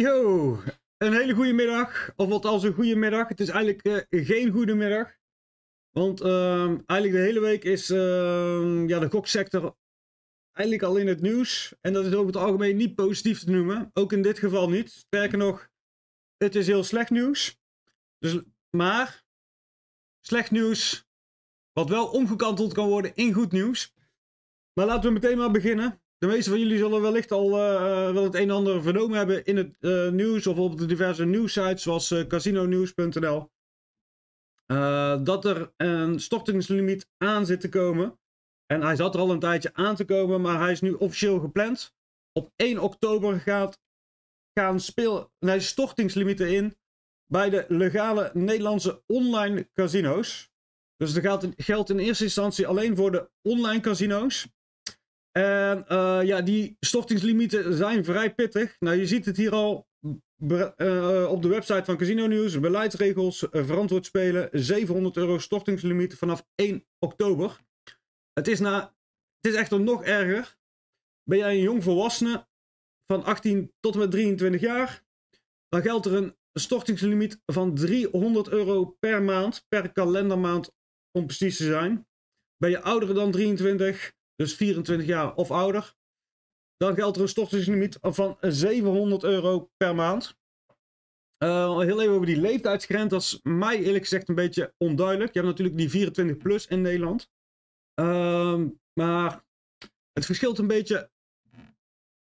Yo, een hele goede middag. Of wat als een goede middag. Het is eigenlijk eh, geen goede middag. Want uh, eigenlijk de hele week is ehm, ja, de goksector eigenlijk al in het nieuws. En dat is over het algemeen niet positief te noemen. Ook in dit geval niet. Sterker nog, het is heel slecht nieuws. Dus, maar slecht nieuws wat wel omgekanteld kan worden in goed nieuws. Maar laten we meteen maar beginnen. De meeste van jullie zullen wellicht al eh, eh, wel het een en ander vernomen hebben in het uh, nieuws of op de diverse nieuwsites zoals uh, casinonews.nl. dat er een stortingslimiet aan zit te komen. En hij zat er al een tijdje aan te komen, maar hij is nu officieel gepland. Op 1 oktober gaat, gaan speel, nee, stortingslimieten in bij de legale Nederlandse online casino's. Dus dat geldt in eerste instantie alleen voor de online casino's. En eh, ja, die stortingslimieten zijn vrij pittig. Nou, je ziet het hier al eh, op de website van Casino News. Beleidsregels, eh, verantwoord spelen, 700 euro stortingslimiet vanaf 1 oktober. Het is, na, het is echter nog erger. Ben jij een jong volwassene van 18 tot en met 23 jaar, dan geldt er een stortingslimiet van 300 euro per maand, per kalendermaand om precies te zijn. Ben je ouder dan 23, dus 24 jaar of ouder, dan geldt er een stortingslimiet van 700 euro per maand. Eh, heel even over die leeftijdsgrens, dat is mij eerlijk gezegd een beetje onduidelijk. Je hebt natuurlijk die 24 plus in Nederland. Ehm, maar het verschilt een beetje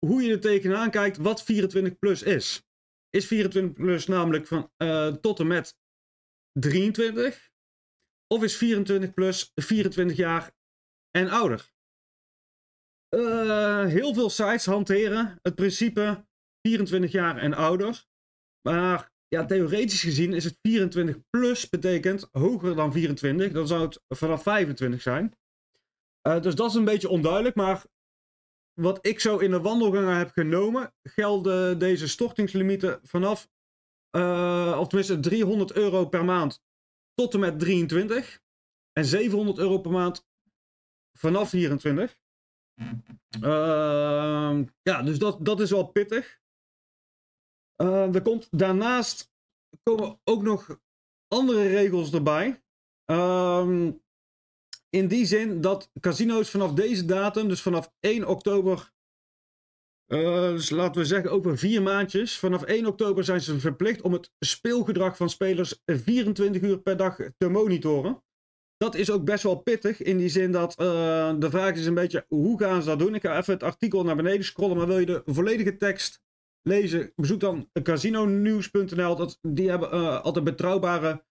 hoe je er tegenaan kijkt wat 24 plus is. Is 24 plus namelijk van eh, tot en met 23? Of is 24 plus 24 jaar en ouder? Eh, heel veel sites hanteren het principe 24 jaar en ouder. Maar ja, theoretisch gezien is het 24 plus betekent hoger dan 24. Dan zou het vanaf 25 zijn. Eh, dus dat is een beetje onduidelijk. Maar wat ik zo in de wandelgangen heb genomen, gelden deze stortingslimieten vanaf, uh, of tenminste 300 euro per maand tot en met 23. En 700 euro per maand vanaf 24. Ehm, ja, dus dat, dat is wel pittig. Uh, er komt, daarnaast komen ook nog andere regels erbij. Ehm, in die zin dat casino's vanaf deze datum, dus vanaf 1 oktober, eh, dus laten we zeggen over vier maandjes, vanaf 1 oktober zijn ze verplicht om het speelgedrag van spelers 24 uur per dag te monitoren dat is ook best wel pittig. In die zin dat eh, de vraag is een beetje hoe gaan ze dat doen. Ik ga even het artikel naar beneden scrollen. Maar wil je de volledige tekst lezen, bezoek dan casinonews.nl. Die hebben eh, altijd betrouwbare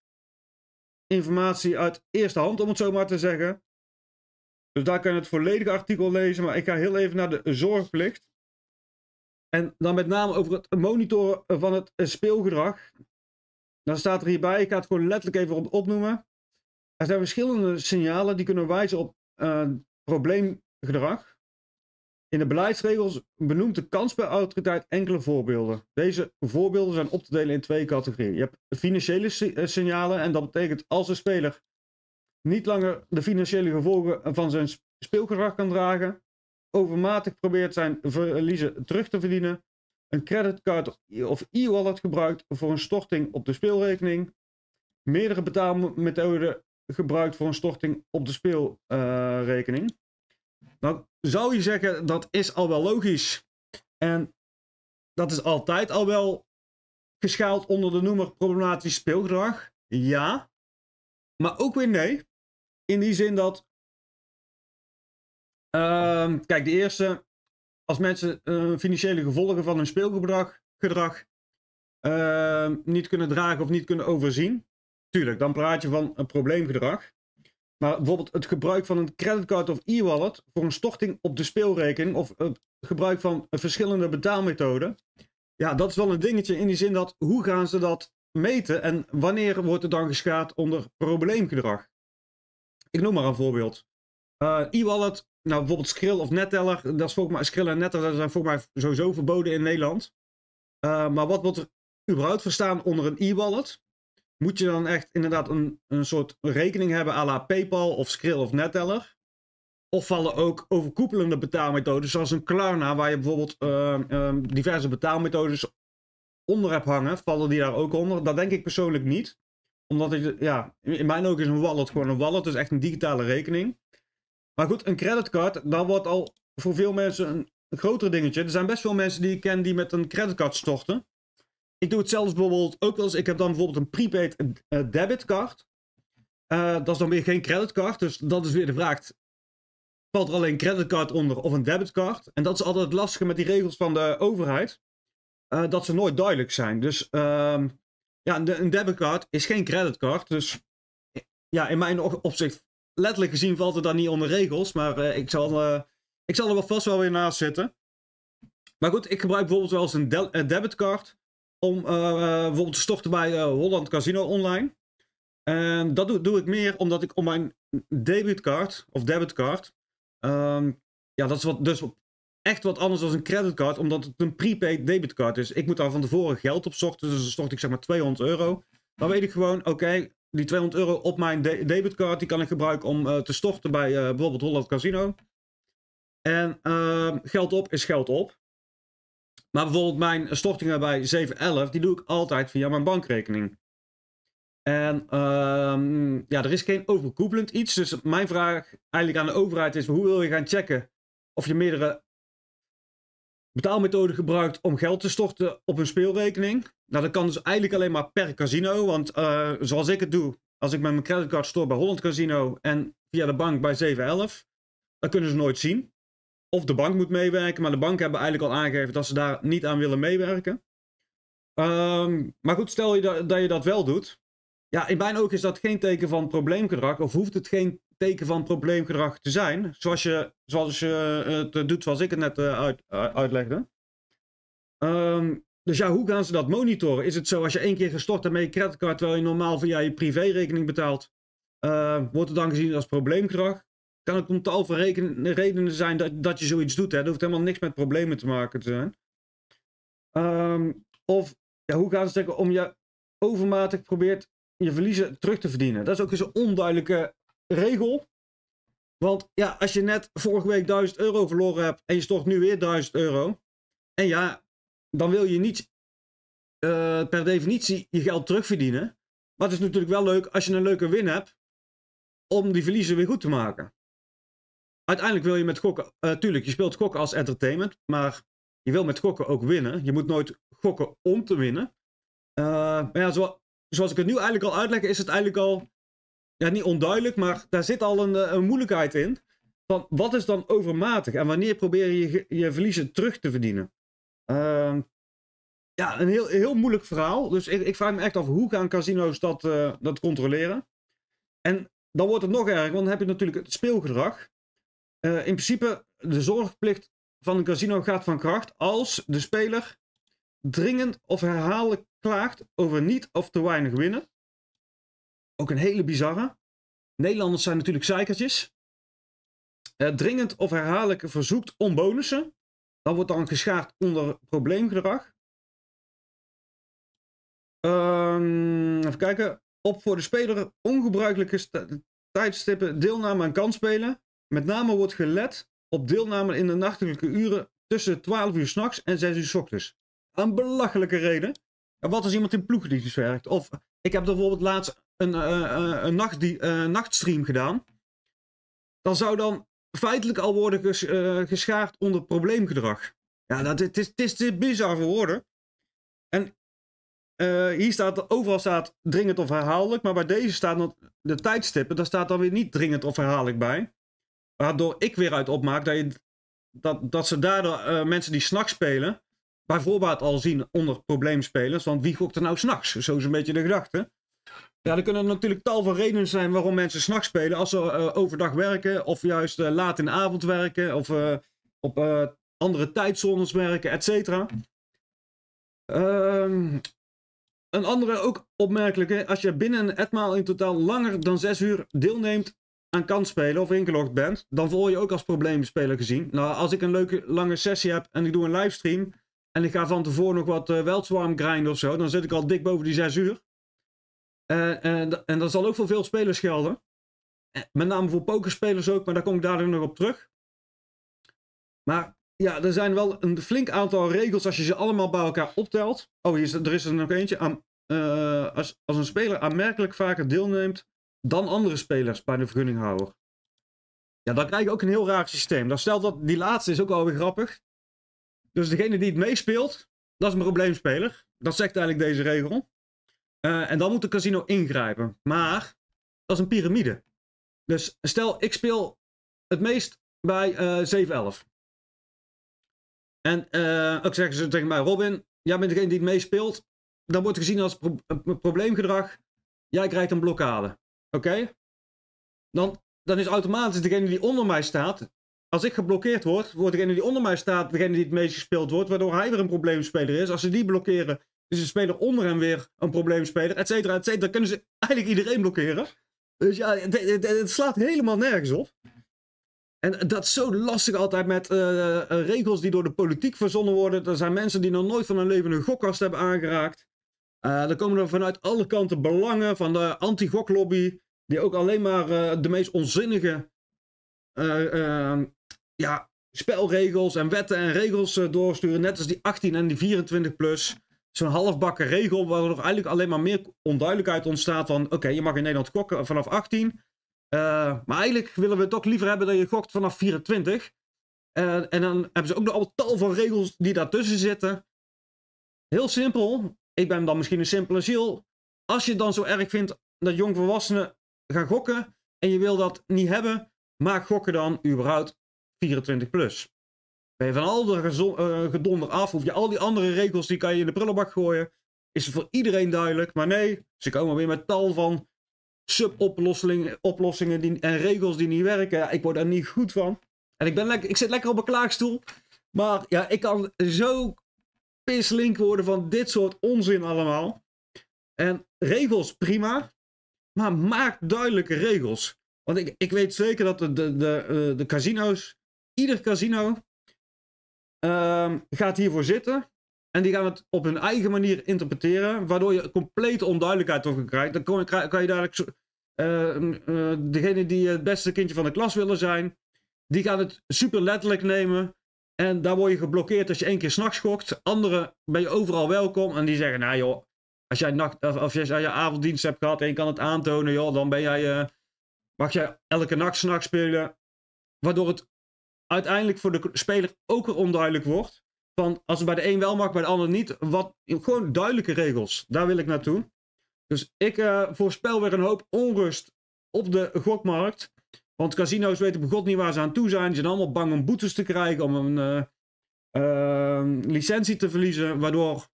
informatie uit eerste hand, om het zo maar te zeggen. Dus daar kan je het volledige artikel lezen. Maar ik ga heel even naar de zorgplicht. En dan met name over het monitoren van het speelgedrag. Dan staat er hierbij, ik ga het gewoon letterlijk even opnoemen. Er zijn verschillende signalen die kunnen wijzen op eh, probleemgedrag. In de beleidsregels benoemt de kans autoriteit enkele voorbeelden. Deze voorbeelden zijn op te delen in twee categorieën. Je hebt financiële eh, signalen en dat betekent als een speler niet langer de financiële gevolgen van zijn speelgedrag kan dragen, overmatig probeert zijn verliezen terug te verdienen, een creditcard of e-wallet gebruikt voor een storting op de speelrekening, meerdere betaalmethoden gebruikt voor een storting op de speelrekening. Dan zou je zeggen dat is al wel logisch. En dat is altijd al wel geschaald onder de noemer problematisch speelgedrag. Ja. Maar ook weer nee. In die zin dat. Ehm, kijk, de eerste. Als mensen eh, financiële gevolgen van hun speelgedrag gedrag, ehm, niet kunnen dragen of niet kunnen overzien. Tuurlijk, dan praat je van een probleemgedrag. Maar bijvoorbeeld het gebruik van een creditcard of e-wallet voor een storting op de speelrekening of het gebruik van verschillende betaalmethoden. Ja, dat is wel een dingetje in die zin dat hoe gaan ze dat meten en wanneer wordt het dan geschaad onder probleemgedrag? Ik noem maar een voorbeeld. Eh, e-wallet, nou bijvoorbeeld Skrill of Netteller, dat is volgens mij, Skrill en Netteller zijn volgens mij sowieso verboden in Nederland. Eh, maar wat wordt er überhaupt verstaan onder een e-wallet? Moet je dan echt inderdaad een, een soort rekening hebben à la PayPal of Skrill of Neteller? Of vallen ook overkoepelende betaalmethodes, zoals een Klarna, waar je bijvoorbeeld eh, ehm, diverse betaalmethodes onder hebt hangen, vallen die daar ook onder? Dat denk ik persoonlijk niet. Omdat ik, ja, in mijn ogen is een wallet gewoon een wallet, dus echt een digitale rekening. Maar goed, een creditcard, dat wordt al voor veel mensen een groter dingetje. Er zijn best veel mensen die ik ken die met een creditcard storten. Ik doe het zelfs bijvoorbeeld ook wel eens. Ik heb dan bijvoorbeeld een prepaid eh, debitcard. Uh, eh, dat is dan weer geen creditcard. Dus dat is weer de vraag. Valt er alleen een creditcard onder of een debitcard? En dat is altijd het lastige met die regels van de overheid. Eh, dat ze nooit duidelijk zijn. Dus ehm, ja, een debitcard is geen creditcard. Dus ja, in mijn opzicht, letterlijk gezien valt het dan niet onder regels. Maar ik, zal, ik zal er wel vast wel weer naast zitten. Maar goed, ik gebruik bijvoorbeeld wel eens een, de om eh, bijvoorbeeld te storten bij eh, Holland Casino online. En ehm, dat doe, doe, ik meer omdat ik op mijn debitcard of debitcard. Um, ehm, ja, dat is wat, dus echt wat anders dan een creditcard, omdat het een prepaid debitcard is. Ik moet daar van tevoren geld op storten, dus dan stort ik zeg maar 200 euro. Dan weet ik gewoon, oké, die 200 euro op mijn de debitcard, die kan ik gebruiken om eh, te storten bij bijvoorbeeld Holland Casino. En ehm, geld op is geld op. Maar bijvoorbeeld mijn stortingen bij 711, die doe ik altijd via mijn bankrekening. En ehm, ja, er is geen overkoepelend iets. Dus mijn vraag eigenlijk aan de overheid is: hoe wil je gaan checken of je meerdere betaalmethoden gebruikt om geld te storten op een speelrekening? Nou, dat kan dus eigenlijk alleen maar per casino. Want eh, zoals ik het doe, als ik met mijn creditcard stort bij Holland Casino en via de bank bij 711, dan kunnen ze nooit zien of de bank moet meewerken. Maar de banken hebben eigenlijk al aangegeven dat ze daar niet aan willen meewerken. Ehm, maar goed, stel je dat, je dat wel doet. Ja, in mijn ogen is dat geen teken van probleemgedrag. Of hoeft het geen teken van probleemgedrag te zijn. Zoals je, zoals je eh, het eh, doet, zoals ik het net eh, uit, uitlegde. Ehm, dus ja, hoe gaan ze dat monitoren? Is het zo als je één keer gestort hebt met je creditcard, terwijl je normaal via je privérekening betaalt, wordt het dan gezien als probleemgedrag? kan het om tal van redenen zijn dat, dat je zoiets doet. Hè? Dat hoeft helemaal niks met problemen te maken te zijn. Ehm, of ja, hoe gaan het zeggen om je overmatig probeert je verliezen terug te verdienen. Dat is ook eens een onduidelijke regel. Want ja, als je net vorige week 1000 euro verloren hebt en je stort nu weer 1000 euro. En ja, dan wil je niet eh, per definitie je geld terugverdienen. Maar het is natuurlijk wel leuk als je een leuke win hebt om die verliezen weer goed te maken uiteindelijk wil je met gokken, eh, tuurlijk, je speelt gokken als entertainment, maar je wil met gokken ook winnen. Je moet nooit gokken om te winnen. Eh, maar ja, zoals ik het nu eigenlijk al uitleg, is het eigenlijk al ja, niet onduidelijk, maar daar zit al een, eh, een moeilijkheid in. Van wat is dan overmatig en wanneer probeer je je verliezen terug te verdienen? Ehm, ja, een heel, heel moeilijk verhaal. Dus ik, ik vraag me echt af hoe gaan casino's dat, dat controleren? En dan wordt het nog erger, want dan heb je natuurlijk het speelgedrag. Eh, in principe, de zorgplicht van een casino gaat van kracht als de speler dringend of herhaaldelijk klaagt over niet of te weinig winnen. Ook een hele bizarre. Nederlanders zijn natuurlijk zeikertjes. Eh, dringend of herhaaldelijk verzoekt om bonussen. Dat wordt dan geschaard onder probleemgedrag. Ehm, even kijken. Op voor de speler ongebruikelijke tijdstippen deelname aan kansspelen. Met name wordt gelet op deelname in de nachtelijke uren tussen 12 uur s'nachts en 6 uur s ochtends. Een belachelijke reden. En wat als iemand in ploegdienst werkt? Of ik heb bijvoorbeeld laatst een, eh, eh, een nacht die, uh, nachtstream gedaan. Dan zou dan feitelijk al worden geschaard onder probleemgedrag. Ja, nou, dat, het, is, het, is, bizar voor woorden. En hier staat, overal staat dringend of herhaaldelijk. Maar bij deze staat de tijdstippen, daar staat dan weer niet dringend of herhaaldelijk bij. Waardoor ik weer uit opmaak dat, je, dat, dat ze daardoor eh, mensen die s'nachts spelen, bijvoorbeeld al zien onder probleemspelers. Want wie gokt er nou s'nachts? Zo is een beetje de gedachte. Ja, er kunnen natuurlijk tal van redenen zijn waarom mensen s'nachts spelen. Als ze eh, overdag werken, of juist eh, laat in de avond werken, of op andere tijdzones werken, et cetera. Ehm, een andere ook opmerkelijke, als je binnen een etmaal in totaal langer dan 6 uur deelneemt aan kan spelen of ingelogd bent, dan voel je ook als probleemspeler gezien. Nou, als ik een leuke lange sessie heb en ik doe een livestream en ik ga van tevoren nog wat uh, of zo, dan zit ik al dik boven die 6 uur. en, eh, eh, en dat zal ook voor veel spelers gelden. Met name voor pokerspelers ook, maar daar kom ik dadelijk nog op terug. Maar ja, er zijn wel een flink aantal regels als je ze allemaal bij elkaar optelt. Oh, hier is, er is er nog eentje. Aan, als, als een speler aanmerkelijk vaker deelneemt dan andere spelers bij de vergunninghouder. Ja, dan krijg je ook een heel raar systeem. Dan stelt dat, die laatste is ook alweer grappig. Dus degene die het meespeelt, dat is een probleemspeler. Dat zegt eigenlijk deze regel. Eh, en dan moet de casino ingrijpen. Maar dat is een piramide. Dus stel, ik speel het meest bij uh, eh, 7-11. En uh, ook zeggen ze tegen mij, Robin, jij bent degene die het meespeelt. Dan wordt gezien als probleemgedrag. Jij krijgt een blokkade. Oké? Dan, dan is automatisch degene die onder mij staat. Als ik geblokkeerd word, wordt degene die onder mij staat degene die het meest gespeeld wordt. Waardoor hij weer een probleemspeler is. Als ze die blokkeren, is de speler onder hem weer een probleemspeler. Et cetera, et cetera. Dan kunnen ze eigenlijk iedereen blokkeren. Dus ja, het, slaat helemaal nergens op. En dat is zo lastig altijd met eh, eh, regels die door de politiek verzonnen worden. Er zijn mensen die nog nooit van hun leven een gokkast hebben aangeraakt. Uh, eh, er komen er vanuit alle kanten belangen van de anti-goklobby, die ook alleen maar eh, de meest onzinnige eh, ehm, ja, spelregels en wetten en regels doorsturen. Net als die 18 en die 24 plus. Zo'n halfbakken regel waar er eigenlijk alleen maar meer onduidelijkheid ontstaat van... Oké, je mag in Nederland gokken vanaf 18. maar eigenlijk willen we toch liever hebben dat je gokt vanaf 24. en dan hebben ze ook nog al tal van regels die daartussen zitten. Heel simpel, ik ben dan misschien een simpele ziel. Als je het dan zo erg vindt dat jongvolwassenen gaan gokken en je wil dat niet hebben, maak gokken dan überhaupt 24 plus. Ben je van al de eh, gedonder af, of je al die andere regels die kan je in de prullenbak gooien, is voor iedereen duidelijk. Maar nee, ze komen weer met tal van suboplossingen oplossingen en regels die niet werken. Ja, ik word daar niet goed van. En ik, ben ik zit lekker op een klaagstoel. Maar ja, ik kan zo Link worden van dit soort onzin allemaal. En regels prima, maar maak duidelijke regels. Want ik, ik weet zeker dat de, de, de, eh, de casino's, ieder casino ehm, gaat hiervoor zitten. En die gaan het op hun eigen manier interpreteren, waardoor je complete onduidelijkheid toch krijgt. Dan kan, je, kan je dadelijk, uh, degene die het beste kindje van de klas willen zijn, die gaan het super letterlijk nemen. En daar word je geblokkeerd als je één keer s'nachts gokt. Anderen ben je overal welkom. En die zeggen, nou joh, als jij, nacht, als jij avonddienst hebt gehad en je kan het aantonen, joh, dan ben jij, eh, mag jij elke nacht s'nachts spelen. Waardoor het uiteindelijk voor de speler ook weer onduidelijk wordt. Van als het bij de een wel mag, bij de ander niet. Wat, gewoon duidelijke regels. Daar wil ik naartoe. Dus ik eh, voorspel weer een hoop onrust op de gokmarkt. Want casino's weten op god niet waar ze aan toe zijn. Ze zijn allemaal bang om boetes te krijgen, om een eh, ehm, licentie te verliezen. Waardoor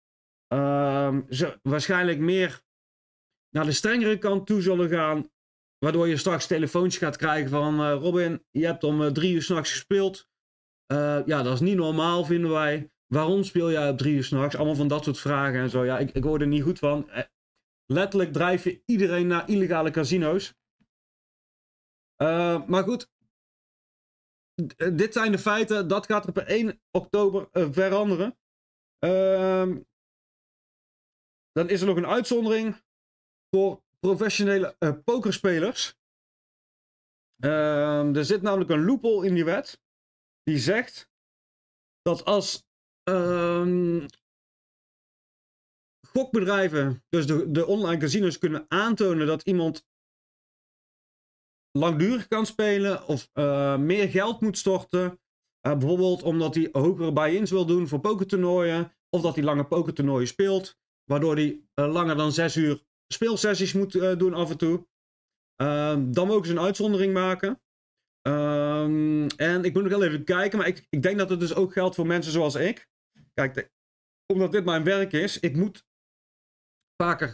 ehm, ze waarschijnlijk meer naar de strengere kant toe zullen gaan. Waardoor je straks telefoontjes gaat krijgen van eh, Robin, je hebt om eh, drie uur s'nachts gespeeld. ja, dat is niet normaal, vinden wij. Waarom speel jij op drie uur s'nachts? Allemaal van dat soort vragen en zo. Ja, ik, ik hoor er niet goed van. Letterlijk drijf je iedereen naar illegale casino's. Eh, maar goed, eh, dit zijn de feiten. Dat gaat op 1 oktober eh, veranderen. Ehm, dan is er nog een uitzondering voor professionele pokerspelers. Ehm, er zit namelijk een loophole in die wet. Die zegt dat als ehm, gokbedrijven, dus de, de online casinos, kunnen aantonen dat iemand langdurig kan spelen of eh, meer geld moet storten. Eh, bijvoorbeeld omdat hij hogere buy-ins wil doen voor pokertoernooien. Of dat hij lange pokertoernooien speelt. Waardoor hij eh, langer dan zes uur speelsessies moet doen af en toe. Ehm, dan mogen ze dus een uitzondering maken. Ehm, en ik moet nog heel even kijken, maar ik, ik denk dat het dus ook geldt voor mensen zoals ik. Kijk, omdat dit mijn werk is, ik moet vaker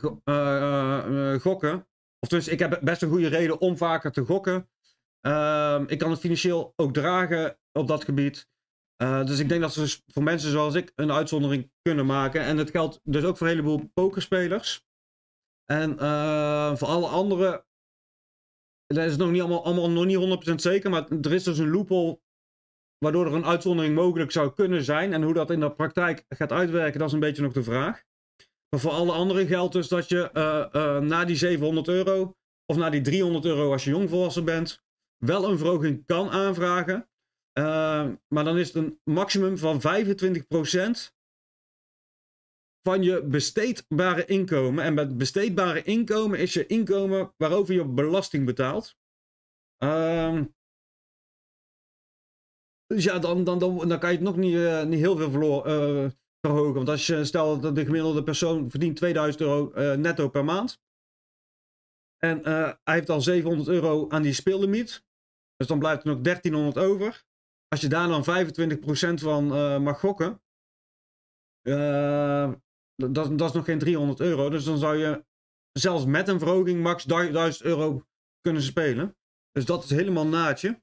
gokken of dus ik heb best een goede reden om vaker te gokken. Ehm, ik kan het financieel ook dragen op dat gebied. Eh, dus ik denk dat ze dus voor mensen zoals ik een uitzondering kunnen maken. En dat geldt dus ook voor een heleboel pokerspelers. En eh, voor alle anderen. Dat is nog niet, allemaal, allemaal nog niet 100% zeker. Maar er is dus een loophole. Waardoor er een uitzondering mogelijk zou kunnen zijn. En hoe dat in de praktijk gaat uitwerken, dat is een beetje nog de vraag. Maar voor alle anderen geldt dus dat je eh, eh, na die 700 euro of na die 300 euro als je jongvolwassen bent, wel een verhoging kan aanvragen. Eh, maar dan is het een maximum van 25% van je besteedbare inkomen. En met besteedbare inkomen is je inkomen waarover je belasting betaalt. Ehm, dus ja, dan, dan, dan, kan je het nog niet, niet heel veel verloren verhogen. Want als je stelt dat de gemiddelde persoon verdient 2000 euro eh, netto per maand. En eh, hij heeft al 700 euro aan die speellimiet. Dus dan blijft er nog 1300 over. Als je daar dan 25% van uh, mag gokken. Dat, dat, is nog geen 300 euro. Dus dan zou je zelfs met een verhoging max 1000 euro kunnen spelen. Dus dat is helemaal naadje.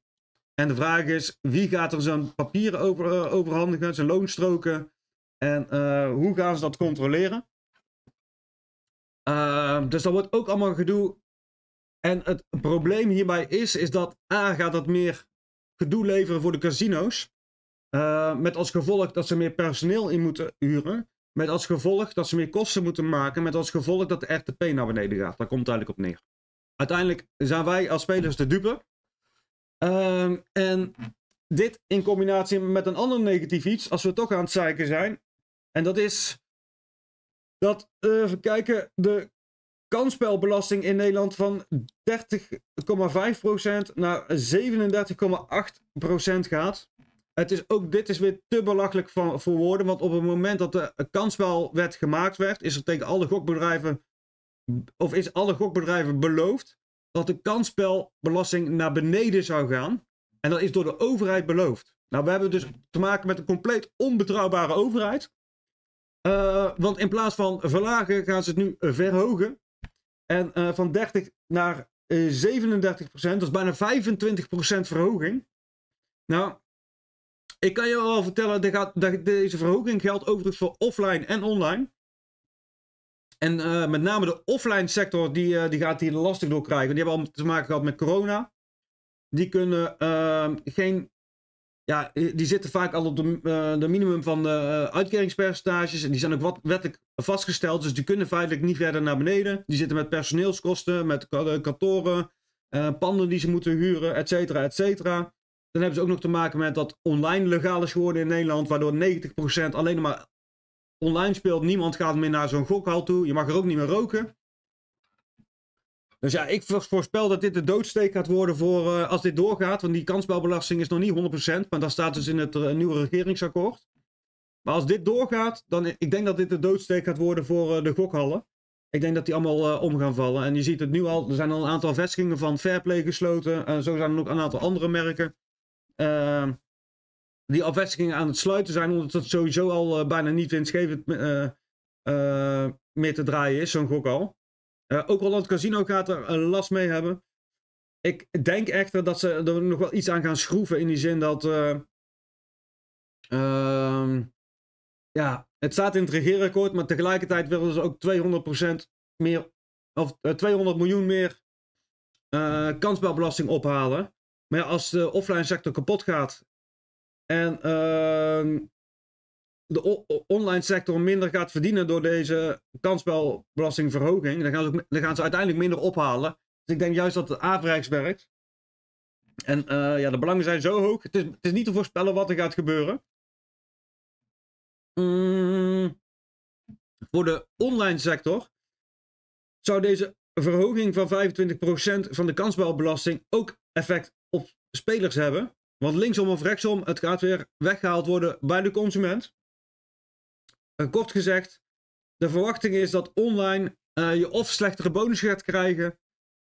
En de vraag is, wie gaat er zo'n papieren over, overhandigen, zijn loonstroken, en eh, hoe gaan ze dat controleren? Ehm, dus dat wordt ook allemaal gedoe. En het probleem hierbij is, is dat A gaat dat meer gedoe leveren voor de casino's. Ehm, met als gevolg dat ze meer personeel in moeten huren. Met als gevolg dat ze meer kosten moeten maken. Met als gevolg dat de RTP naar beneden gaat. Daar komt het eigenlijk op neer. Uiteindelijk zijn wij als spelers de dupe. Ehm, en dit in combinatie met een ander negatief iets. Als we toch aan het zeiken zijn. En dat is dat, uh, kijken, de kansspelbelasting in Nederland van 30,5% naar 37,8% gaat. Het is ook dit is weer te belachelijk van, voor woorden, want op het moment dat de kansspelwet gemaakt werd, is er tegen alle gokbedrijven, of is alle gokbedrijven beloofd dat de kansspelbelasting naar beneden zou gaan. En dat is door de overheid beloofd. Nou, we hebben dus te maken met een compleet onbetrouwbare overheid. Eh, want in plaats van verlagen gaan ze het nu verhogen. En eh, van 30 naar 37 eh, procent, dat is bijna 25 procent verhoging. Nou, ik kan je wel vertellen, gaat, deze verhoging geldt overigens voor offline en online. En met name de offline sector, die, die gaat hier lastig door krijgen. Die hebben al te maken gehad met corona. Die kunnen ehm, geen ja, die zitten vaak al op de, eh, de minimum van de eh, uitkeringspercentages. En die zijn ook wat wettelijk vastgesteld. Dus die kunnen feitelijk niet verder naar beneden. Die zitten met personeelskosten, met eh, kantoren, panden die ze moeten huren, et cetera, et cetera. Dan hebben ze ook nog te maken met dat online legaal is geworden in Nederland. Waardoor 90% alleen maar online speelt. Niemand gaat meer naar zo'n gokhal toe. Je mag er ook niet meer roken. Dus ja, ik voorspel dat dit de doodsteek gaat worden voor eh, als dit doorgaat. Want die kansbouwbelasting is nog niet 100%, maar dat staat dus in het eh, nieuwe regeringsakkoord. Maar als dit doorgaat, dan eh, ik denk dat dit de doodsteek gaat worden voor de gokhallen. Ik denk dat die allemaal om gaan vallen. En je ziet het nu al, er zijn al een aantal vestigingen van Fairplay gesloten. zo zijn er ook een aantal andere merken. Ehm, die afvestigingen aan het sluiten zijn, omdat het sowieso al bijna niet winstgevend meer te draaien is, zo'n al. Uh, ook het Casino gaat er eh, last mee hebben. Ik denk echter dat ze er nog wel iets aan gaan schroeven. In die zin dat. Uh, ja, het staat in het regeerakkoord. Maar tegelijkertijd willen ze ook 200% meer. Of 200 miljoen meer. kansbouwbelasting ophalen. Maar ja, als de offline sector kapot gaat. En ehm, de online sector minder gaat verdienen door deze kansspelbelastingverhoging. Dan gaan, ze ook, dan gaan ze uiteindelijk minder ophalen. Dus ik denk juist dat het averechts werkt. En eh, ja, de belangen zijn zo hoog. Het is, het is, niet te voorspellen wat er gaat gebeuren. Mm, voor de online sector zou deze verhoging van 25% van de kansspelbelasting ook effect op spelers hebben. Want linksom of rechtsom, het gaat weer weggehaald worden bij de consument. Eh, kort gezegd, de verwachting is dat online eh, je of slechtere bonus gaat krijgen,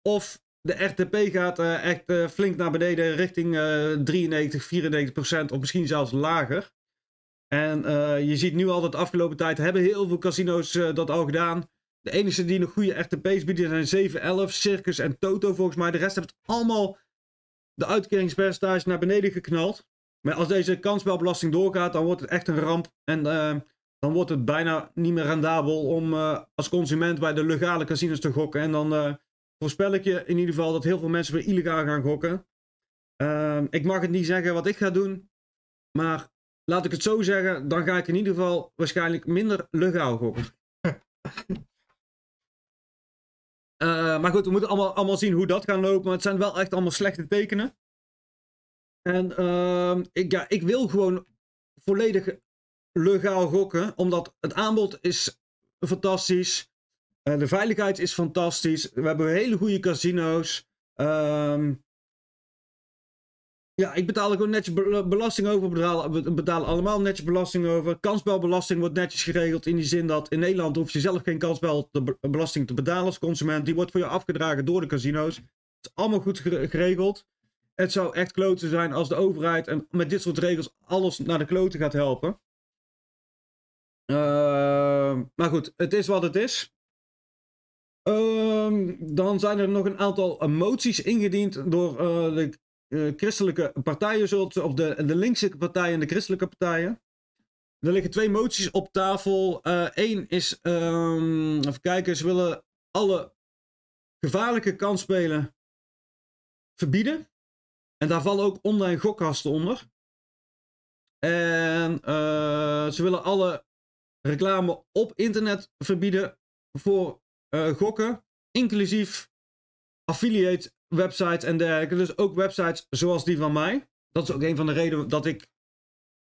of de RTP gaat eh, echt flink naar beneden richting 93, 94 procent, of misschien zelfs lager. En je ziet nu al dat de afgelopen tijd hebben heel veel casino's dat al gedaan. De enige die nog goede RTP's bieden zijn 7,11, Circus en Toto volgens mij. De rest hebben het allemaal de uitkeringspercentage naar beneden geknald. Maar als deze kansspelbelasting doorgaat, dan wordt het echt een ramp. En dan wordt het bijna niet meer rendabel om eh, als consument bij de legale casinos te gokken. En dan eh, voorspel ik je in ieder geval dat heel veel mensen weer illegaal gaan gokken. Ehm, ik mag het niet zeggen wat ik ga doen, maar laat ik het zo zeggen, dan ga ik in ieder geval waarschijnlijk minder legaal gokken. Eh, maar goed, we moeten allemaal, allemaal zien hoe dat gaat lopen. Maar het zijn wel echt allemaal slechte tekenen. En ehm, ik, ja, ik wil gewoon volledig legaal gokken, omdat het aanbod is fantastisch. Eh, de veiligheid is fantastisch. We hebben hele goede casino's. Ehm, ja, ik betaal er gewoon netjes eh, belasting over. We betalen allemaal netjes belasting over. Kansspelbelasting wordt netjes geregeld in die zin dat in Nederland hoef je zelf geen kansspelbelasting eh, te betalen als consument. Die wordt voor je afgedragen door de casino's. Het is allemaal goed geregeld. Het zou echt kloten zijn als de overheid en met dit soort regels alles naar de kloten gaat helpen. Ehm, maar goed, het is wat het is. Ehm, dan zijn er nog een aantal moties ingediend door eh, de eh, christelijke partijen, of de, de linkse partijen en de christelijke partijen. Er liggen twee moties op tafel. Eén eh, is, ehm, even kijken, ze willen alle gevaarlijke kansspelen verbieden. En daar vallen ook online gokkasten onder. En ze willen alle reclame op internet verbieden voor eh, gokken, inclusief affiliate websites en dergelijke. Dus ook websites zoals die van mij. Dat is ook een van de redenen dat ik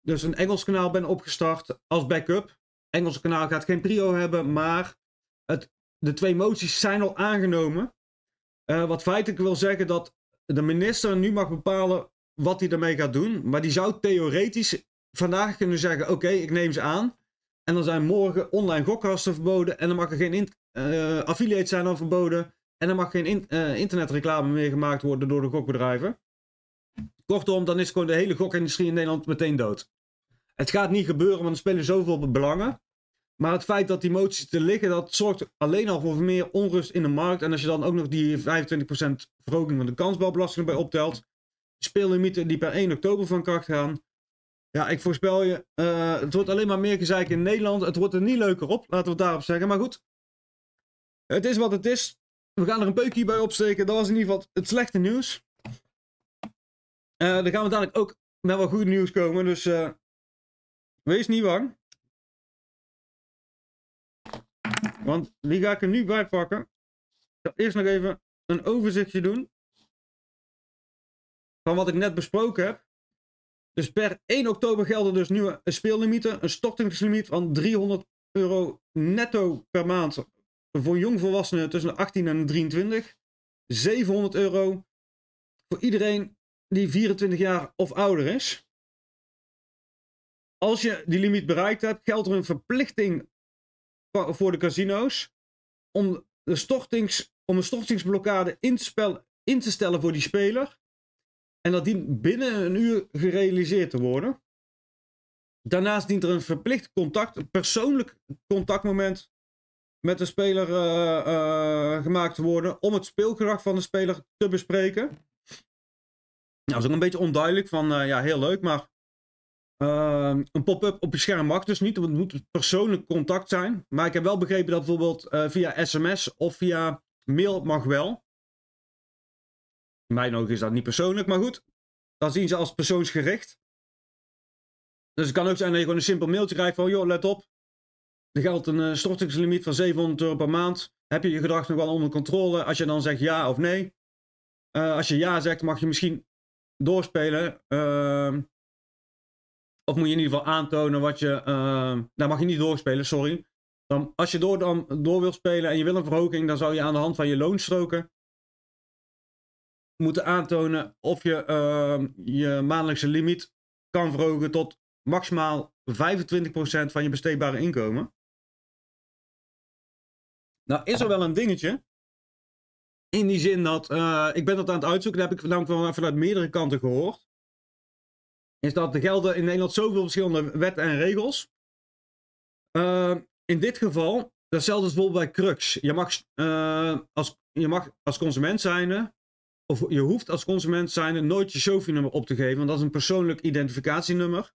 dus een Engels kanaal ben opgestart als backup. Engelse kanaal gaat geen prio hebben, maar het, de twee moties zijn al aangenomen. Eh, wat feitelijk wil zeggen dat de minister nu mag bepalen wat hij ermee gaat doen. Maar die zou theoretisch vandaag kunnen zeggen: Oké, ik neem ze aan. En dan zijn morgen online gokkasten verboden. En dan mag er geen uh, affiliates zijn dan verboden. En dan mag geen in eh, internetreclame meer gemaakt worden door de gokbedrijven. Kortom, dan is gewoon de hele gokindustrie in Nederland meteen dood. Het gaat niet gebeuren, want er spelen zoveel belangen. Maar het feit dat die moties te liggen, dat zorgt alleen al voor meer onrust in de markt. En als je dan ook nog die 25% verhoging van de kansbouwbelasting bij optelt, speellimieten die per 1 oktober van kracht gaan, ja, ik voorspel je, eh, het wordt alleen maar meer gezeik in Nederland. Het wordt er niet leuker op, laten we het daarop zeggen. Maar goed, het is wat het is. We gaan er een peukje bij opsteken. Dat was in ieder geval het slechte nieuws. Uh, dan gaan we dadelijk ook met wel goed nieuws komen. Dus eh, wees niet bang. Want die ga ik er nu bij pakken. Ik ga eerst nog even een overzichtje doen. Van wat ik net besproken heb. Dus per 1 oktober gelden dus nieuwe speellimieten. Een stortingslimiet van 300 euro netto per maand voor jongvolwassenen tussen de 18 en de 23. 700 euro voor iedereen die 24 jaar of ouder is. Als je die limiet bereikt hebt, geldt er een verplichting voor de casino's om, de stortings, om een stortingsblokkade in spel, in te stellen voor die speler. En dat dient binnen een uur gerealiseerd te worden. Daarnaast dient er een verplicht contact, een persoonlijk contactmoment met de speler eh, eh, gemaakt te worden om het speelgedrag van de speler te bespreken. Nou, dat is ook een beetje onduidelijk van, eh, ja, heel leuk, maar ehm, een pop-up op je scherm mag dus niet, want het moet persoonlijk contact zijn. Maar ik heb wel begrepen dat bijvoorbeeld via sms of via mail mag wel. In mijn ogen is dat niet persoonlijk, maar goed. Dat zien ze als persoonsgericht. Dus het kan ook zijn dat je gewoon een simpel mailtje krijgt van, joh, let op. Er geldt een eh, stortingslimiet van 700 euro per maand. Heb je je gedrag nog wel onder controle? Als je dan zegt ja of nee. Eh, als je ja zegt, mag je misschien doorspelen. Ehm, of moet je in ieder geval aantonen wat je... Uh, nou, mag je niet doorspelen, sorry. Dan, als je door, dan, door wilt spelen en je wil een verhoging, dan zou je aan de hand van je loonstroken moeten aantonen of je ehm, je maandelijkse limiet kan verhogen tot maximaal 25% van je besteedbare inkomen. Nou is er wel een dingetje. In die zin dat, eh, ik ben dat aan het uitzoeken, dat heb ik namelijk vanuit meerdere kanten gehoord. Is dat er gelden in Nederland zoveel verschillende wetten en regels. Ehm, in dit geval, datzelfde is bijvoorbeeld bij Crux. Je mag, eh, als, je mag als consument zijn of je hoeft als consument zijn nooit je SOFI-nummer op te geven, want dat is een persoonlijk identificatienummer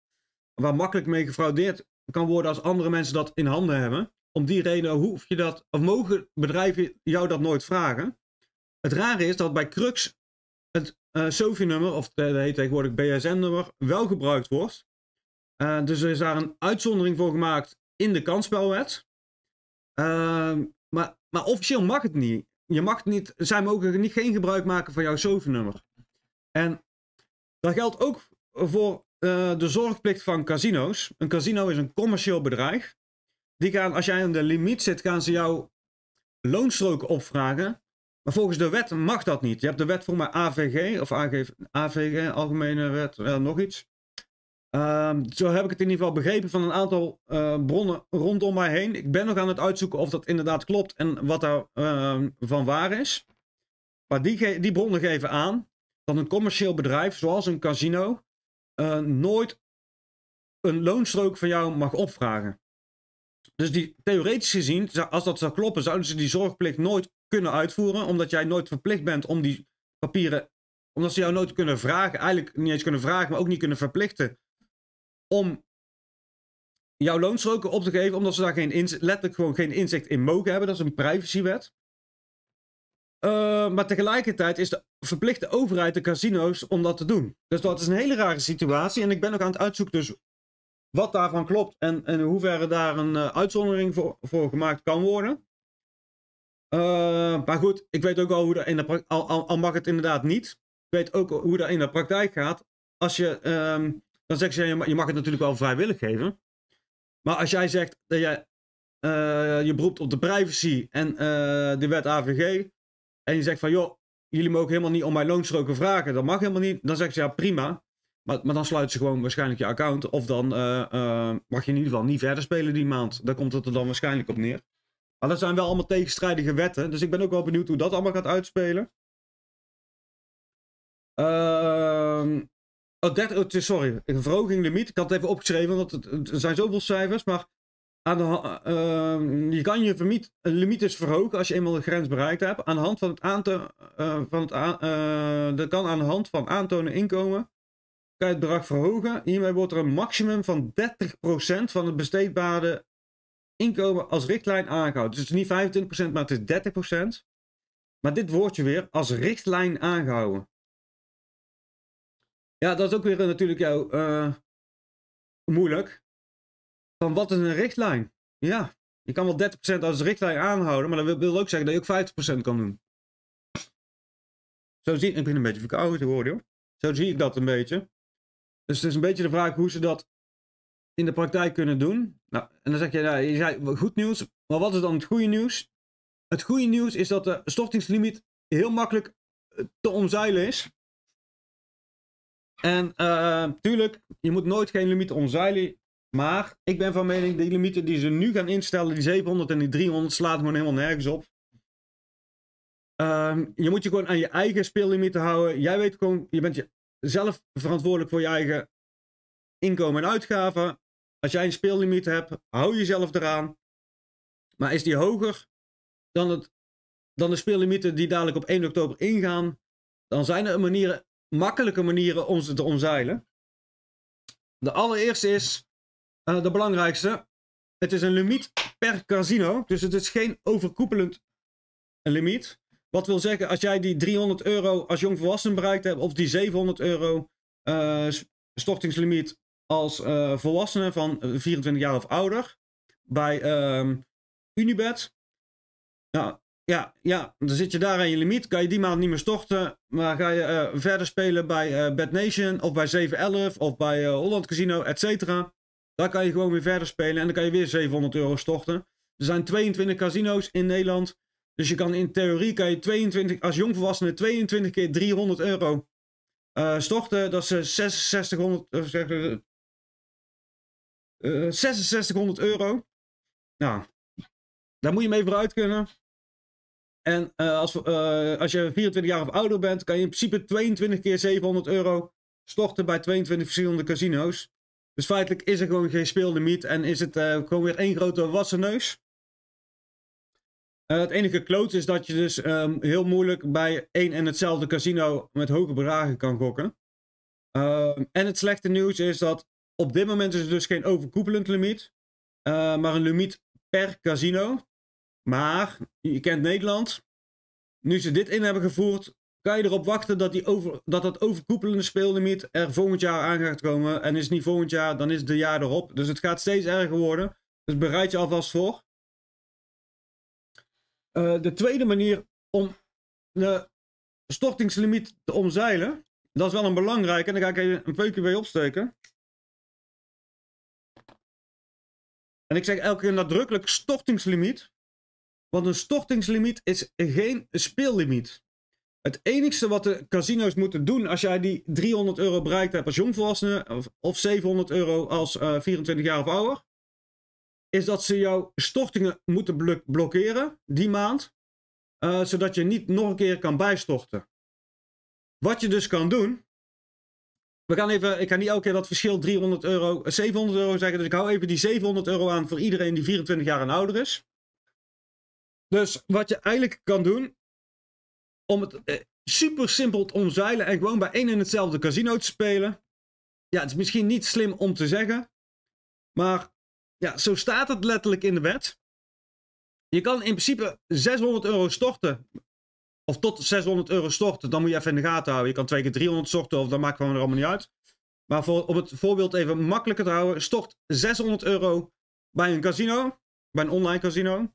waar makkelijk mee gefraudeerd kan worden als andere mensen dat in handen hebben. Om die reden hoef je dat, of mogen bedrijven jou dat nooit vragen. Het rare is dat bij Crux het uh, eh, SOFI-nummer, of dat heet tegenwoordig BSN-nummer, wel gebruikt wordt. Eh, dus er is daar een uitzondering voor gemaakt in de kansspelwet. Ehm, maar, maar officieel mag het niet je mag niet, zij mogen niet, geen gebruik maken van jouw zoveel nummer En dat geldt ook voor eh, de zorgplicht van casino's. Een casino is een commercieel bedrijf. Die gaan, als jij in de limiet zit, gaan ze jouw loonstrook opvragen. Maar volgens de wet mag dat niet. Je hebt de wet voor mij AVG, of AG, AVG, Algemene Wet, eh, nog iets. Ehm, zo heb ik het in ieder geval begrepen van een aantal eh, bronnen rondom mij heen. Ik ben nog aan het uitzoeken of dat inderdaad klopt en wat daar ehm, van waar is. Maar die, die, bronnen geven aan dat een commercieel bedrijf, zoals een casino, eh, nooit een loonstrook van jou mag opvragen. Dus die, theoretisch gezien, als dat zou kloppen, zouden ze die zorgplicht nooit kunnen uitvoeren, omdat jij nooit verplicht bent om die papieren, omdat ze jou nooit kunnen vragen, eigenlijk niet eens kunnen vragen, maar ook niet kunnen verplichten om jouw loonstroken op te geven, omdat ze daar geen letterlijk gewoon geen inzicht in mogen hebben. Dat is een privacywet. Eh, maar tegelijkertijd is de verplichte overheid de casino's om dat te doen. Dus dat is een hele rare situatie. En ik ben ook aan het uitzoeken dus wat daarvan klopt en, en in hoeverre daar een eh, uitzondering voor, voor, gemaakt kan worden. Eh, maar goed, ik weet ook al hoe dat in de al, al, mag het inderdaad niet. Ik weet ook hoe dat in de praktijk gaat. Als je ehm, dan zeg je, je mag het natuurlijk wel vrijwillig geven. Maar als jij zegt dat jij eh, je beroept op de privacy en eh, de wet AVG. En je zegt van joh, jullie mogen helemaal niet om mijn loonstroken vragen. Dat mag helemaal niet. Dan zegt ze ja prima. Maar, maar dan sluiten ze gewoon waarschijnlijk je account. Of dan eh, mag je in ieder geval niet verder spelen die maand. Daar komt het er dan waarschijnlijk op neer. Maar dat zijn wel allemaal tegenstrijdige wetten. Dus ik ben ook wel benieuwd hoe dat allemaal gaat uitspelen. Ehm Oh, 30, sorry, een verhoging limiet. Ik had het even opgeschreven, want er zijn zoveel cijfers. Maar aan ehm, je kan je vermiet, limiet dus verhogen als je eenmaal de grens bereikt hebt. Aan de hand van het aantonen. Eh, van het eh, dat kan aan de hand van aantonen inkomen. Kan je het bedrag verhogen. Hiermee wordt er een maximum van 30% van het besteedbare inkomen als richtlijn aangehouden. Dus het is niet 25%, maar het is 30%. Maar dit woordje weer als richtlijn aangehouden. Ja, dat is ook weer eh, natuurlijk jouw eh, moeilijk. Van wat is een richtlijn? Ja, je kan wel 30% als richtlijn aanhouden, maar dat wil, wil ook zeggen dat je ook 50% kan doen. Zo zie ik, ik ben een beetje verkouden te worden hoor. Zo zie ik dat een beetje. Dus het is een beetje de vraag hoe ze dat in de praktijk kunnen doen. Nou, en dan zeg je, nou, je zei goed nieuws, maar wat is dan het goede nieuws? Het goede nieuws is dat de stortingslimiet heel makkelijk eh, te omzeilen is. En uh, tuurlijk, je moet nooit geen limiet omzeilen. Maar ik ben van mening, die limieten die ze nu gaan instellen, die 700 en die 300, slaat gewoon helemaal nergens op. Ehm, je moet je gewoon aan je eigen speellimieten houden. Jij weet gewoon, je bent zelf verantwoordelijk voor je eigen inkomen en uitgaven. Als jij een speellimiet hebt, hou jezelf eraan. Maar is die hoger dan, het, dan de speellimieten die dadelijk op 1 oktober ingaan, dan zijn er manieren makkelijke manieren om ze te omzeilen. De allereerste is, uh, de belangrijkste, het is een limiet per casino. Dus het is geen overkoepelend limiet. Wat wil zeggen, als jij die 300 euro als jongvolwassen bereikt hebt, of die 700 euro eh, stortingslimiet als uh, eh, volwassene van 24 jaar of ouder, bij Unibed. Ehm, Unibet. Nou, ja, ja, dan zit je daar aan je limiet. Kan je die maand niet meer storten. Maar ga je eh, verder spelen bij uh, Bad Nation of bij 711 of bij eh, Holland Casino, et cetera. Daar kan je gewoon weer verder spelen en dan kan je weer 700 euro storten. Er zijn 22 casino's in Nederland. Dus je kan in theorie kan je 22, als jongvolwassene 22 keer 300 euro storten. Dat is 6600, zeg, 6600 euro. Nou, daar moet je mee vooruit kunnen. En eh, als, eh, als je 24 jaar of ouder bent, kan je in principe 22 keer 700 euro storten bij 22 verschillende casino's. Dus feitelijk is er gewoon geen speellimiet en is het eh, gewoon weer één grote wassenneus. het enige kloot is dat je dus ehm, heel moeilijk bij één en hetzelfde casino met hoge bedragen kan gokken. Ehm, en het slechte nieuws is dat op dit moment is er dus geen overkoepelend limiet, maar een limiet per casino. Maar je kent Nederland. Nu ze dit in hebben gevoerd, kan je erop wachten dat, die over, dat dat overkoepelende speellimiet er volgend jaar aan gaat komen. En is het niet volgend jaar, dan is het de jaar erop. Dus het gaat steeds erger worden. Dus bereid je alvast voor. Eh, de tweede manier om de stortingslimiet te omzeilen. Dat is wel een belangrijke. En daar ga ik even een peukje bij opsteken. En ik zeg elke keer nadrukkelijk stortingslimiet want een stortingslimiet is geen speellimiet. Het enigste wat de casino's moeten doen als jij die 300 euro bereikt hebt als jongvolwassene of, of 700 euro als 24 eh, jaar of ouder, is dat ze jouw stortingen moeten blokkeren die maand, eh, zodat je niet nog een keer kan bijstorten. Wat je dus kan doen, we gaan even, ik ga niet elke keer dat verschil 300 euro, 700 euro zeggen, dus ik hou even die 700 euro aan voor iedereen die 24 jaar en ouder is. Dus wat je eigenlijk kan doen, om het eh, super simpel te omzeilen en gewoon bij één en hetzelfde casino te spelen. Ja, het is misschien niet slim om te zeggen, maar ja, zo staat het letterlijk in de wet. Je kan in principe 600 euro storten. Of tot 600 euro storten. Dan moet je even in de gaten houden. Je kan twee keer 300 storten. Of dat maakt gewoon er allemaal niet uit. Maar voor, om het voorbeeld even makkelijker te houden. Stort 600 euro bij een casino. Bij een online casino.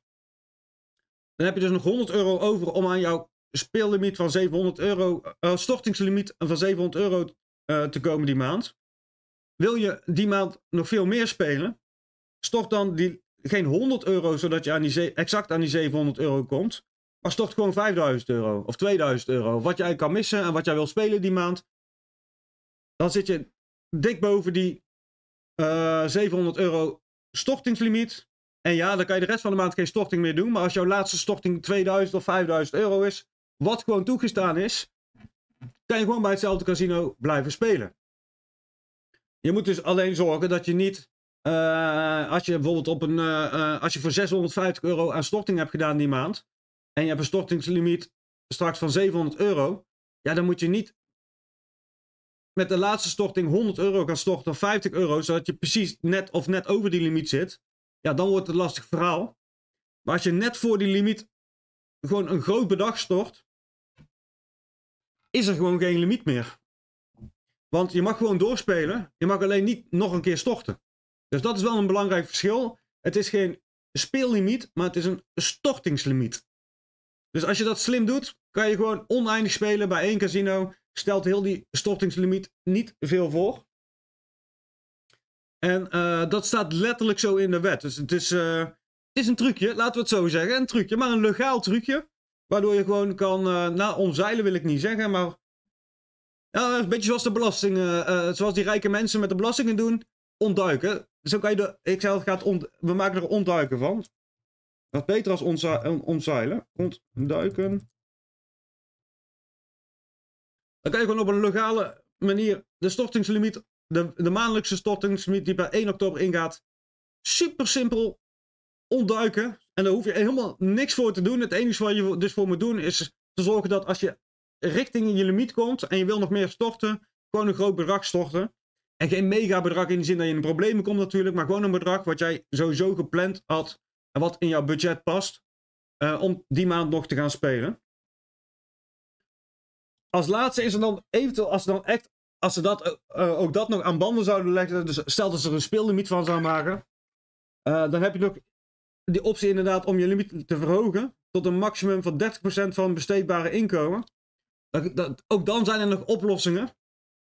Dan heb je dus nog 100 euro over om aan jouw speellimiet van 700 euro, eh, stortingslimiet van 700 euro eh, te komen die maand. Wil je die maand nog veel meer spelen, stort dan die, geen 100 euro zodat je aan die, exact aan die 700 euro komt. Maar stort gewoon 5000 euro of 2000 euro. Wat jij kan missen en wat jij wil spelen die maand. Dan zit je dik boven die 700 eh, euro stortingslimiet. En ja, dan kan je de rest van de maand geen storting meer doen. Maar als jouw laatste storting 2000 of 5000 euro is, wat gewoon toegestaan is, kan je gewoon bij hetzelfde casino blijven spelen. Je moet dus alleen zorgen dat je niet, eh, als je bijvoorbeeld op een, eh, eh, als je voor 650 euro aan storting hebt gedaan die maand, en je hebt een stortingslimiet straks van 700 euro, ja, dan moet je niet met de laatste storting 100 euro gaan storten of 50 euro, zodat je precies net of net over die limiet zit ja, dan wordt het een lastig verhaal. Maar als je net voor die limiet gewoon een groot bedrag stort, is er gewoon geen limiet meer. Want je mag gewoon doorspelen, je mag alleen niet nog een keer storten. Dus dat is wel een belangrijk verschil. Het is geen speellimiet, maar het is een stortingslimiet. Dus als je dat slim doet, kan je gewoon oneindig spelen bij één casino. Stelt heel die stortingslimiet niet veel voor. En eh, dat staat letterlijk zo in de wet. Dus het is, eh, het is een trucje, laten we het zo zeggen. Een trucje, maar een legaal trucje. Waardoor je gewoon kan, uh, eh, nou omzeilen wil ik niet zeggen, maar... Ja, een beetje zoals de belastingen, zoals die rijke mensen met de belastingen doen, ontduiken. Zo kan je ik zei gaat we maken er ontduiken van. Dat beter als ontzeilen. Ontduiken. Dan kan je gewoon op een legale manier de stortingslimiet de, de maandelijkse storting die bij 1 oktober ingaat. Super simpel ontduiken. En daar hoef je helemaal niks voor te doen. Het enige wat je dus voor moet doen is te zorgen dat als je richting je limiet komt en je wil nog meer storten, gewoon een groot bedrag storten. En geen mega bedrag in de zin dat je in problemen komt natuurlijk, maar gewoon een bedrag wat jij sowieso gepland had en wat in jouw budget past eh, om die maand nog te gaan spelen. Als laatste is er dan eventueel, als er dan echt als ze dat, eh, eh, ook dat nog aan banden zouden leggen, dus stel dat ze er een speellimiet van zouden maken, eh, dan heb je nog die optie inderdaad om je limiet te verhogen tot een maximum van 30% van besteedbare inkomen. Dat, dat, ook dan zijn er nog oplossingen.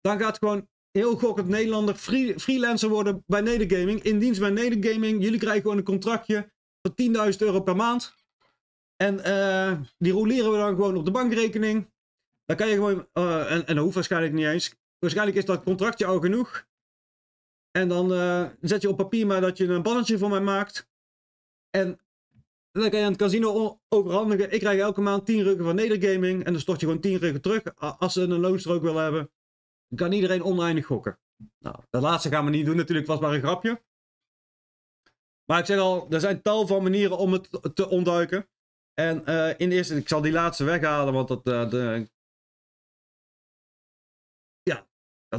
Dan gaat gewoon heel gokkend Nederlander freelancer worden bij Nedergaming. In dienst bij Nedergaming. Jullie krijgen gewoon een contractje voor 10.000 euro per maand. En die roleren we dan gewoon op de bankrekening. Dan kan je gewoon, en, en dat hoeft waarschijnlijk niet eens. Waarschijnlijk is dat contractje al genoeg. En dan eh, zet je op papier maar dat je een bannetje voor mij maakt. En dan kan je aan het casino overhandigen. Ik krijg elke maand 10 ruggen van Nedergaming. En dan stort je gewoon 10 ruggen terug. Als ze een loonstrook willen hebben, kan iedereen oneindig gokken. Nou, dat laatste gaan we niet doen natuurlijk, was maar een grapje. Maar ik zeg al, er zijn tal van manieren om het te ontduiken. En eh, in de eerste, ik zal die laatste weghalen, want dat, eh, de,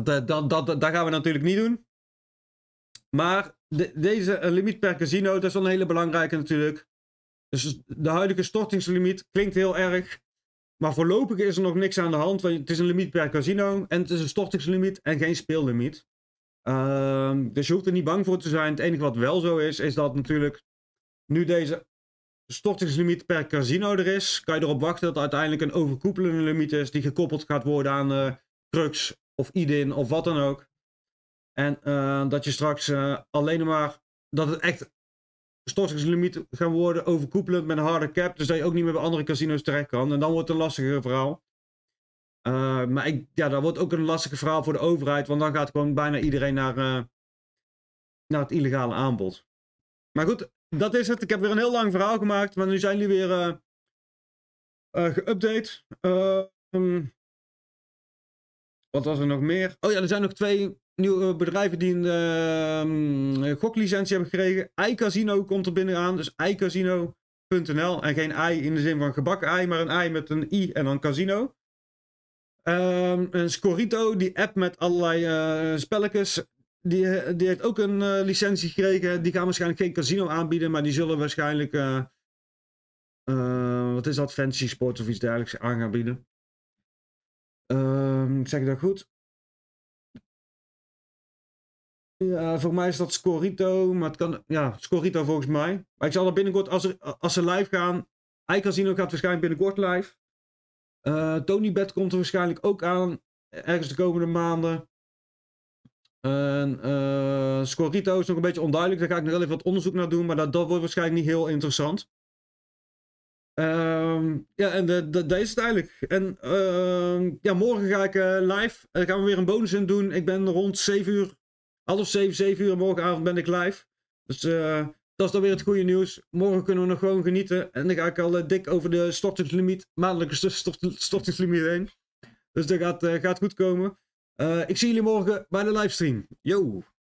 Dat, dat, gaan we natuurlijk niet doen. Maar de, deze eh, limiet per casino, dat is wel een hele belangrijke natuurlijk. Dus de huidige stortingslimiet klinkt heel erg. Maar voorlopig is er nog niks aan de hand. Want het is een limiet per casino. En het is een stortingslimiet en geen speellimiet. Ehm, dus je hoeft er niet bang voor te zijn. Het enige wat wel zo is, is dat natuurlijk nu deze stortingslimiet per casino er is, kan je erop wachten dat er uiteindelijk een overkoepelende limiet is die gekoppeld gaat worden aan uh, of Idin of wat dan ook. En eh, dat je straks eh, alleen maar, dat het echt stortingslimiet gaan worden overkoepelend met een harde cap. Dus dat je ook niet meer bij andere casino's terecht kan. En dan wordt het een lastiger verhaal. Eh, maar ik, ja, dat wordt ook een lastige verhaal voor de overheid. Want dan gaat gewoon bijna iedereen naar, naar het illegale aanbod. Maar goed, dat is het. Ik heb weer een heel lang verhaal gemaakt. Maar nu zijn jullie weer geüpdate. Um, wat was er nog meer? Oh ja, er zijn nog twee nieuwe eh, bedrijven die ehm, een goklicentie hebben gekregen. iCasino komt er binnen aan, dus iCasino.nl. En geen i in de zin van gebak ei, maar een i met een i en dan casino. Um, ehm, en Scorito, die app met allerlei eh, spelletjes, die, eh, die heeft ook een licentie gekregen. Die gaan waarschijnlijk geen casino aanbieden, maar die zullen waarschijnlijk, wat is dat, fancy sports of iets dergelijks aan gaan bieden. Ehm, ik zeg dat goed? Ja, voor mij is dat Scorito, maar het kan, ja, Scorito volgens mij. Maar ik zal er binnenkort, als, er, als ze live gaan, iCasino gaat waarschijnlijk binnenkort live. Eh, Tony Bed komt er waarschijnlijk ook aan, ergens de komende maanden. En eh, Scorito is nog een beetje onduidelijk, daar ga ik nog even wat onderzoek naar doen, maar dat, dat wordt waarschijnlijk niet heel interessant. Um, ja, en dat is het eigenlijk. En uh, ja, morgen ga ik eh, live. Dan eh, gaan we weer een bonus in doen. Ik ben rond 7 uur, half 7, 7 uur morgenavond ben ik live. Dus uh, dat is dan weer het goede nieuws. Morgen kunnen we nog gewoon genieten. En dan ga ik al dik over de stortingslimiet, maandelijkse stortingslimiet heen. Dus dat gaat, gaat goed komen. ik zie jullie morgen bij de livestream. Yo!